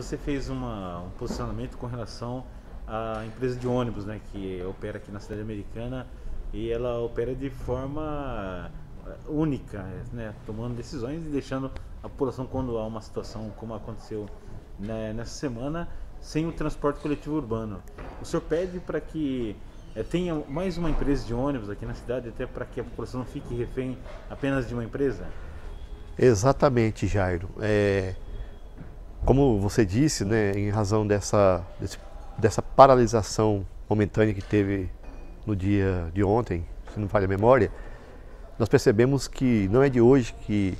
Você fez uma, um posicionamento com relação à empresa de ônibus, né, que opera aqui na cidade americana e ela opera de forma eh, única, né, tomando decisões e deixando a população quando há uma situação como aconteceu né, nessa semana sem o transporte coletivo urbano. O senhor pede para que é, tenha mais uma empresa de ônibus aqui na cidade, até para que a população não fique refém apenas de uma empresa? Exatamente, Jairo. É... Como você disse, né, em razão dessa, dessa paralisação momentânea que teve no dia de ontem, se não falha a memória, nós percebemos que não é de hoje que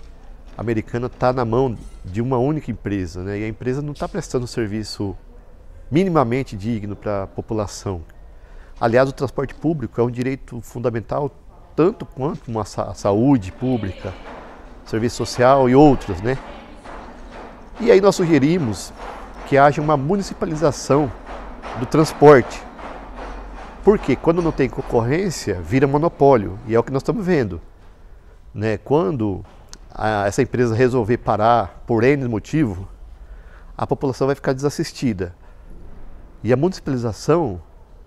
a americana está na mão de uma única empresa, né? e a empresa não está prestando um serviço minimamente digno para a população. Aliás, o transporte público é um direito fundamental tanto quanto uma sa saúde pública, serviço social e outros, né? E aí nós sugerimos que haja uma municipalização do transporte. Porque quando não tem concorrência, vira monopólio. E é o que nós estamos vendo. Né? Quando a, essa empresa resolver parar por N motivo, a população vai ficar desassistida. E a municipalização,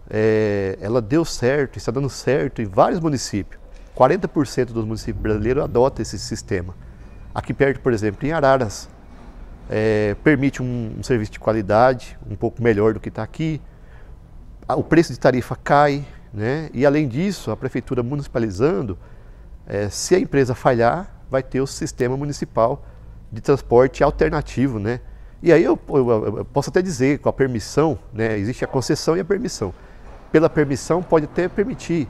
é, ela deu certo, está dando certo em vários municípios. 40% dos municípios brasileiros adota esse sistema. Aqui perto, por exemplo, em Araras, é, permite um, um, serviço de qualidade um pouco melhor do que está aqui, o preço de tarifa cai, né? e além disso, a prefeitura municipalizando, é, se a empresa falhar, vai ter o sistema municipal de transporte alternativo. Né? E aí eu, eu, eu posso até dizer, com a permissão, né, existe a concessão e a permissão. Pela permissão, pode até permitir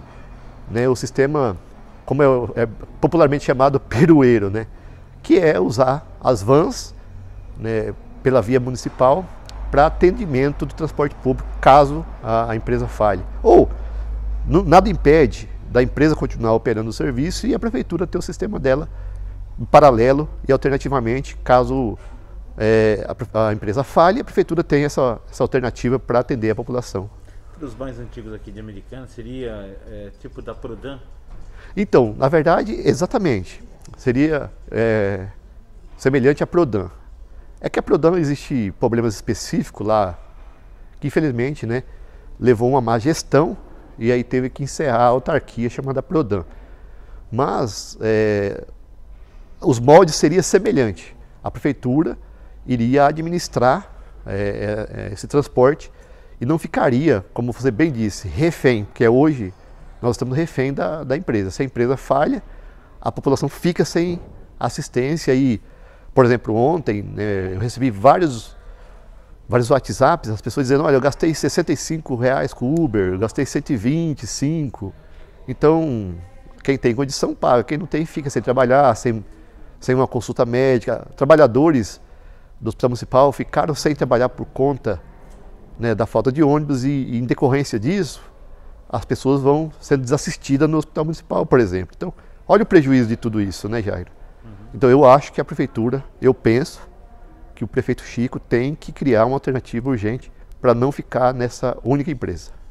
né, o sistema, como é, é popularmente chamado perueiro, né, que é usar as vans né, pela via municipal para atendimento do transporte público, caso a, a empresa falhe. Ou nada impede da empresa continuar operando o serviço e a prefeitura ter o sistema dela em paralelo e alternativamente, caso é, a, a, empresa falhe, a prefeitura tem essa, essa alternativa para atender a população. Para os mais antigos aqui de Americana, seria é, tipo da Prodan? Então, na verdade, exatamente. Seria é, semelhante à Prodan. É que a Prodama existe problemas específicos lá, que infelizmente né, levou uma má gestão e aí teve que encerrar a autarquia chamada Prodam. Mas é, os moldes seria semelhante. A prefeitura iria administrar é, é, é, esse transporte e não ficaria, como você bem disse, refém, porque é hoje nós estamos refém da, da empresa. Se a empresa falha, a população fica sem assistência e por exemplo, ontem né, eu recebi vários, vários WhatsApps, as pessoas dizendo, olha, eu gastei 65 reais com Uber, eu gastei 125. Então, quem tem condição paga, quem não tem fica sem trabalhar, sem, sem uma consulta médica. Trabalhadores do Hospital Municipal ficaram sem trabalhar por conta né, da falta de ônibus e, e, em decorrência disso, as pessoas vão sendo desassistidas no Hospital Municipal, por exemplo. Então, olha o prejuízo de tudo isso, né, Jairo? Então eu acho que a prefeitura, eu penso que o prefeito Chico tem que criar uma alternativa urgente para não ficar nessa única empresa.